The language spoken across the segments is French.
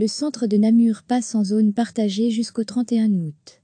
le centre de Namur passe en zone partagée jusqu'au 31 août.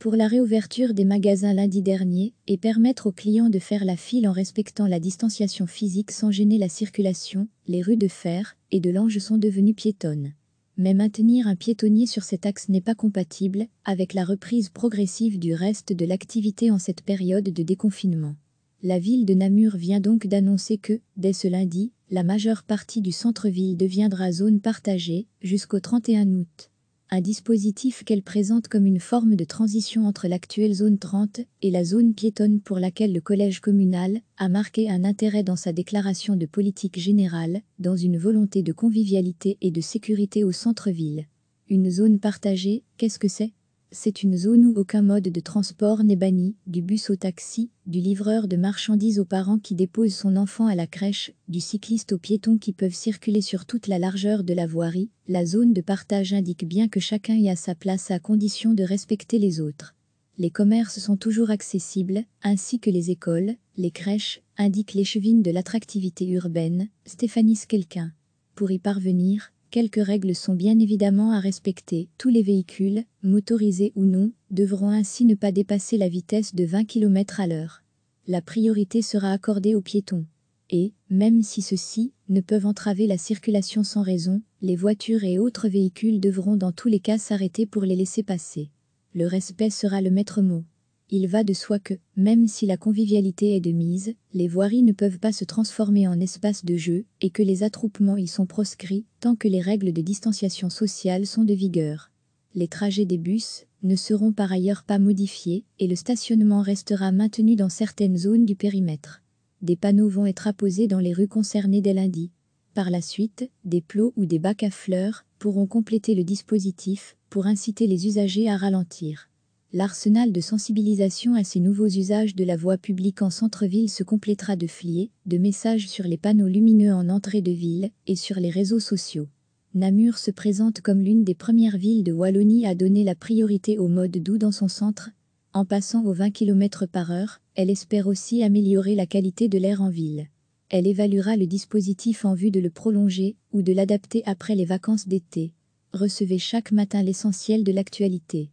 Pour la réouverture des magasins lundi dernier et permettre aux clients de faire la file en respectant la distanciation physique sans gêner la circulation, les rues de Fer et de Lange sont devenues piétonnes. Mais maintenir un piétonnier sur cet axe n'est pas compatible avec la reprise progressive du reste de l'activité en cette période de déconfinement. La ville de Namur vient donc d'annoncer que, dès ce lundi, la majeure partie du centre-ville deviendra zone partagée jusqu'au 31 août. Un dispositif qu'elle présente comme une forme de transition entre l'actuelle zone 30 et la zone piétonne pour laquelle le collège communal a marqué un intérêt dans sa déclaration de politique générale, dans une volonté de convivialité et de sécurité au centre-ville. Une zone partagée, qu'est-ce que c'est c'est une zone où aucun mode de transport n'est banni, du bus au taxi, du livreur de marchandises aux parents qui déposent son enfant à la crèche, du cycliste aux piétons qui peuvent circuler sur toute la largeur de la voirie, la zone de partage indique bien que chacun y a sa place à condition de respecter les autres. Les commerces sont toujours accessibles, ainsi que les écoles, les crèches, indique l'échevine de l'attractivité urbaine, Stéphanie Skelkin. Pour y parvenir, Quelques règles sont bien évidemment à respecter. Tous les véhicules, motorisés ou non, devront ainsi ne pas dépasser la vitesse de 20 km à l'heure. La priorité sera accordée aux piétons. Et, même si ceux-ci ne peuvent entraver la circulation sans raison, les voitures et autres véhicules devront dans tous les cas s'arrêter pour les laisser passer. Le respect sera le maître mot. Il va de soi que, même si la convivialité est de mise, les voiries ne peuvent pas se transformer en espaces de jeu et que les attroupements y sont proscrits tant que les règles de distanciation sociale sont de vigueur. Les trajets des bus ne seront par ailleurs pas modifiés et le stationnement restera maintenu dans certaines zones du périmètre. Des panneaux vont être apposés dans les rues concernées dès lundi. Par la suite, des plots ou des bacs à fleurs pourront compléter le dispositif pour inciter les usagers à ralentir. L'arsenal de sensibilisation à ces nouveaux usages de la voie publique en centre-ville se complétera de fliers, de messages sur les panneaux lumineux en entrée de ville et sur les réseaux sociaux. Namur se présente comme l'une des premières villes de Wallonie à donner la priorité au mode doux dans son centre. En passant aux 20 km par heure, elle espère aussi améliorer la qualité de l'air en ville. Elle évaluera le dispositif en vue de le prolonger ou de l'adapter après les vacances d'été. Recevez chaque matin l'essentiel de l'actualité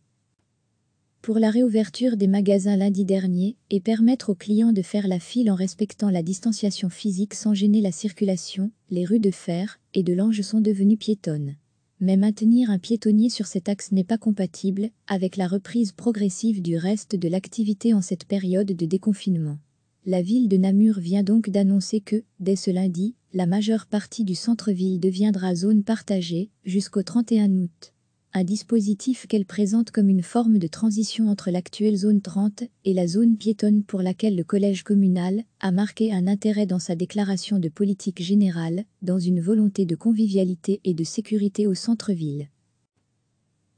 pour la réouverture des magasins lundi dernier et permettre aux clients de faire la file en respectant la distanciation physique sans gêner la circulation, les rues de Fer et de Lange sont devenues piétonnes. Mais maintenir un piétonnier sur cet axe n'est pas compatible avec la reprise progressive du reste de l'activité en cette période de déconfinement. La ville de Namur vient donc d'annoncer que, dès ce lundi, la majeure partie du centre-ville deviendra zone partagée jusqu'au 31 août un dispositif qu'elle présente comme une forme de transition entre l'actuelle zone 30 et la zone piétonne pour laquelle le collège communal a marqué un intérêt dans sa déclaration de politique générale, dans une volonté de convivialité et de sécurité au centre-ville.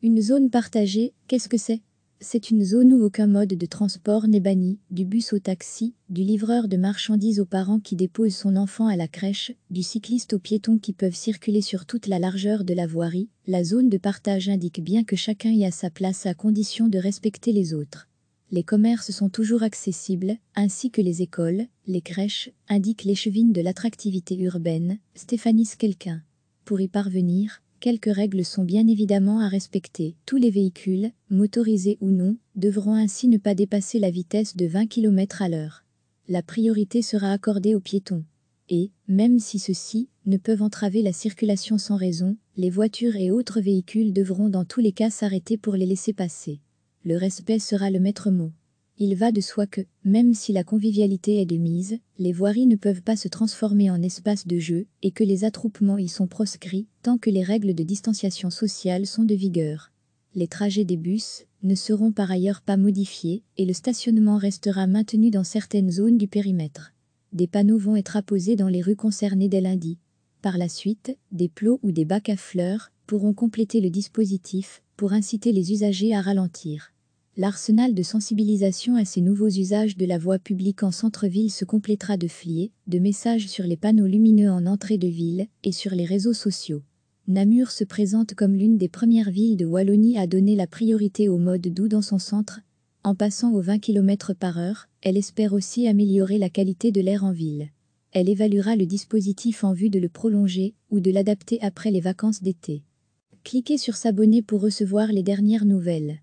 Une zone partagée, qu'est-ce que c'est c'est une zone où aucun mode de transport n'est banni, du bus au taxi, du livreur de marchandises aux parents qui déposent son enfant à la crèche, du cycliste aux piétons qui peuvent circuler sur toute la largeur de la voirie. La zone de partage indique bien que chacun y a sa place à condition de respecter les autres. Les commerces sont toujours accessibles, ainsi que les écoles, les crèches, indique l'échevine de l'attractivité urbaine, Stéphanie Skelkin. Pour y parvenir, quelques règles sont bien évidemment à respecter. Tous les véhicules, motorisés ou non, devront ainsi ne pas dépasser la vitesse de 20 km à l'heure. La priorité sera accordée aux piétons. Et, même si ceux-ci ne peuvent entraver la circulation sans raison, les voitures et autres véhicules devront dans tous les cas s'arrêter pour les laisser passer. Le respect sera le maître mot. Il va de soi que, même si la convivialité est de mise, les voiries ne peuvent pas se transformer en espace de jeu et que les attroupements y sont proscrits tant que les règles de distanciation sociale sont de vigueur. Les trajets des bus ne seront par ailleurs pas modifiés et le stationnement restera maintenu dans certaines zones du périmètre. Des panneaux vont être apposés dans les rues concernées dès lundi. Par la suite, des plots ou des bacs à fleurs pourront compléter le dispositif pour inciter les usagers à ralentir. L'arsenal de sensibilisation à ces nouveaux usages de la voie publique en centre-ville se complétera de fliers, de messages sur les panneaux lumineux en entrée de ville et sur les réseaux sociaux. Namur se présente comme l'une des premières villes de Wallonie à donner la priorité au mode doux dans son centre. En passant aux 20 km par heure, elle espère aussi améliorer la qualité de l'air en ville. Elle évaluera le dispositif en vue de le prolonger ou de l'adapter après les vacances d'été. Cliquez sur s'abonner pour recevoir les dernières nouvelles.